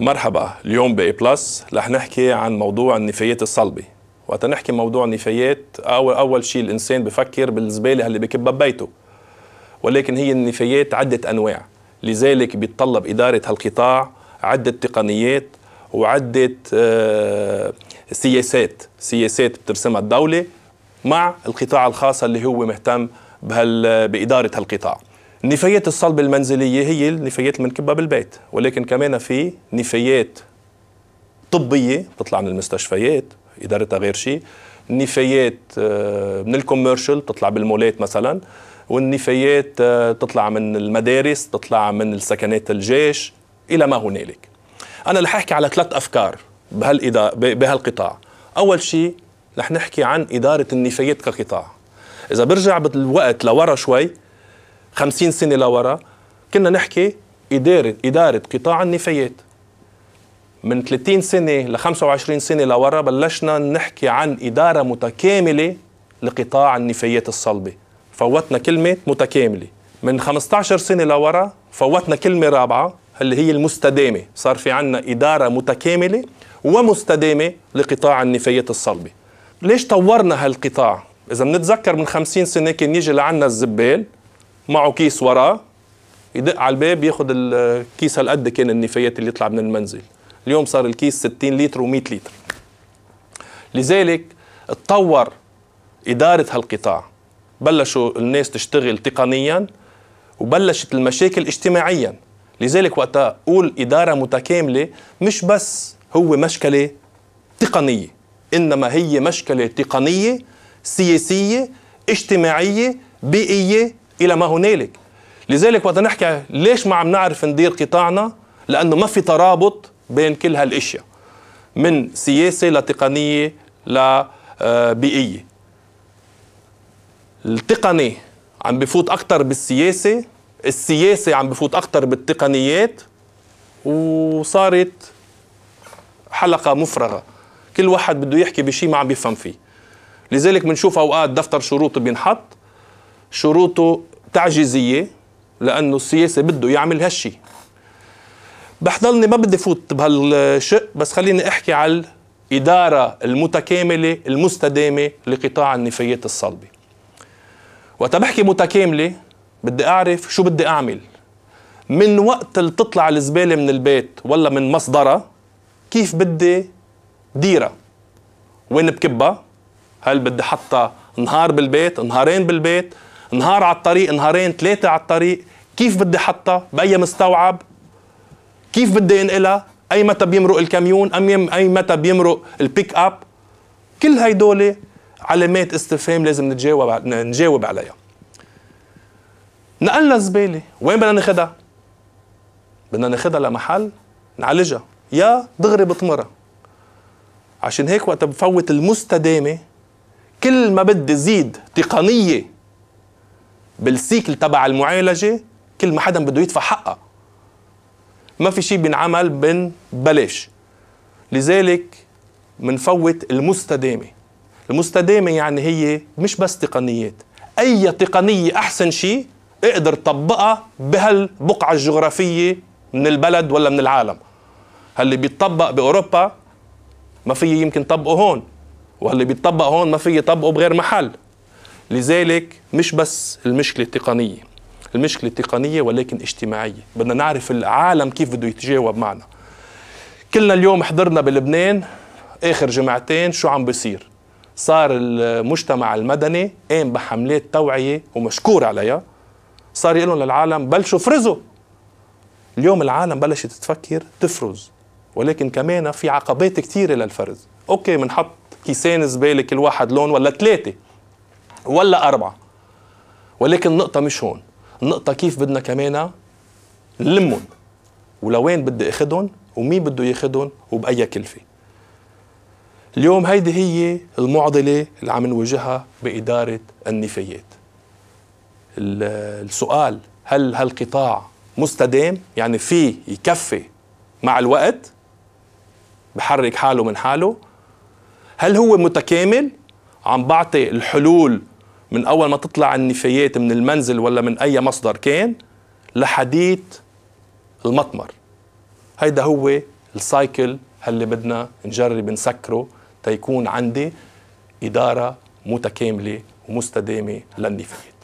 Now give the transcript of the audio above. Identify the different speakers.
Speaker 1: مرحبا اليوم بإي بلس رح نحكي عن موضوع النفايات الصلبة وقت نحكي موضوع النفايات أول أول شيء الإنسان بفكر بالزبالة اللي بكبها ببيته ولكن هي النفايات عدة أنواع لذلك بيتطلب إدارة هالقطاع عدة تقنيات وعدة آه، سياسات سياسات بترسمها الدولة مع القطاع الخاص اللي هو مهتم بإدارة هالقطاع نفايات الصلب المنزلية هي النفايات اللي بنكبها بالبيت ولكن كمان في نفايات طبية بتطلع من المستشفيات إدارتها غير شيء نفايات آه، من الكوميرشال بتطلع بالمولات مثلا والنفايات آه، تطلع من المدارس تطلع من السكنات الجيش إلى ما هنالك أنا رح أحكي على ثلاث أفكار بهالقطاع أول شيء رح نحكي عن إدارة النفايات كقطاع إذا برجع بالوقت لورا شوي 50 سنه لورا كنا نحكي اداره اداره قطاع النفايات من 30 سنه ل 25 سنه لورا بلشنا نحكي عن اداره متكامله لقطاع النفايات الصلبه فوتنا كلمه متكامله من 15 سنه لورا فوتنا كلمه رابعه اللي هي المستدامه صار في عنا اداره متكامله ومستدامه لقطاع النفايات الصلبه ليش طورنا هالقطاع اذا بنتذكر من 50 سنه كان يجي لعنا الزبال معه كيس وراه يدق على الباب ياخذ الكيس هالقد كان النفايات اللي يطلع من المنزل اليوم صار الكيس 60 لتر و100 لتر لذلك تطور إدارة هالقطاع بلشوا الناس تشتغل تقنيا وبلشت المشاكل اجتماعيا لذلك وقتها قول إدارة متكاملة مش بس هو مشكلة تقنية إنما هي مشكلة تقنية سياسية اجتماعية بيئية الى ما هنالك لذلك وقت نحكي ليش ما عم نعرف ندير قطاعنا لانه ما في ترابط بين كل هالاشياء من سياسه لتقنيه لبيئيه آه، التقني عم بفوت اكثر بالسياسه السياسه عم بفوت اكثر بالتقنيات وصارت حلقه مفرغه كل واحد بده يحكي بشيء ما عم بيفهم فيه لذلك بنشوف اوقات دفتر شروطه بينحط شروطه تعجيزيه لانه السياسه بده يعمل هالشي بحضلني ما بدي فوت بهالشق بس خليني احكي على الاداره المتكامله المستدامه لقطاع النفايات الصلبه وقت بحكي متكامله بدي اعرف شو بدي اعمل من وقت اللي تطلع الزباله من البيت ولا من مصدرها كيف بدي ديرها وين بكبها هل بدي حطها نهار بالبيت نهارين بالبيت نهار على الطريق نهارين ثلاثة على الطريق كيف بدي حطها بأي مستوعب كيف بدي انقلها اي متى بيمرق الكاميون ام اي متى بيمرق البيك اب كل هيدول علامات استفهام لازم نتجاوب نجاوب عليها نقلنا الزباله وين بدنا ناخذها بدنا ناخذها لمحل نعالجها يا دغري بطمرة عشان هيك وقت بفوت المستدامه كل ما بدي زيد تقنيه بالسيكل تبع المعالجه كل ما حدا بده يدفع حقها ما في شيء بينعمل بن بلاش لذلك منفوت المستدامه المستدامه يعني هي مش بس تقنيات اي تقنيه احسن شيء اقدر طبقها بهالبقعه الجغرافيه من البلد ولا من العالم هاللي بيتطبق باوروبا ما في يمكن طبقه هون وهاللي بيتطبق هون ما في يطبقه بغير محل لذلك مش بس المشكلة التقنية المشكلة التقنية ولكن اجتماعية بدنا نعرف العالم كيف بده يتجاوب معنا كلنا اليوم حضرنا بلبنان آخر جمعتين شو عم بيصير صار المجتمع المدني قام بحملات توعية ومشكور عليها صار يقول لهم للعالم بلشوا افرزوا اليوم العالم بلشت تفكر تفرز ولكن كمان في عقبات كثيرة للفرز اوكي بنحط كيسين زبالة كل واحد لون ولا ثلاثة ولا أربعة ولكن النقطة مش هون النقطة كيف بدنا كمان نلمهم ولوين بدي أخدهم ومين بده ياخدهم وبأي كلفة اليوم هيدي هي المعضلة اللي عم نواجهها بإدارة النفايات السؤال هل هالقطاع مستدام يعني في يكفي مع الوقت بحرك حاله من حاله هل هو متكامل عم بعطي الحلول من اول ما تطلع النفايات من المنزل ولا من اي مصدر كان لحديت المطمر هيدا هو السايكل اللي بدنا نجرب نسكره تيكون عندي اداره متكامله ومستدامه للنفايات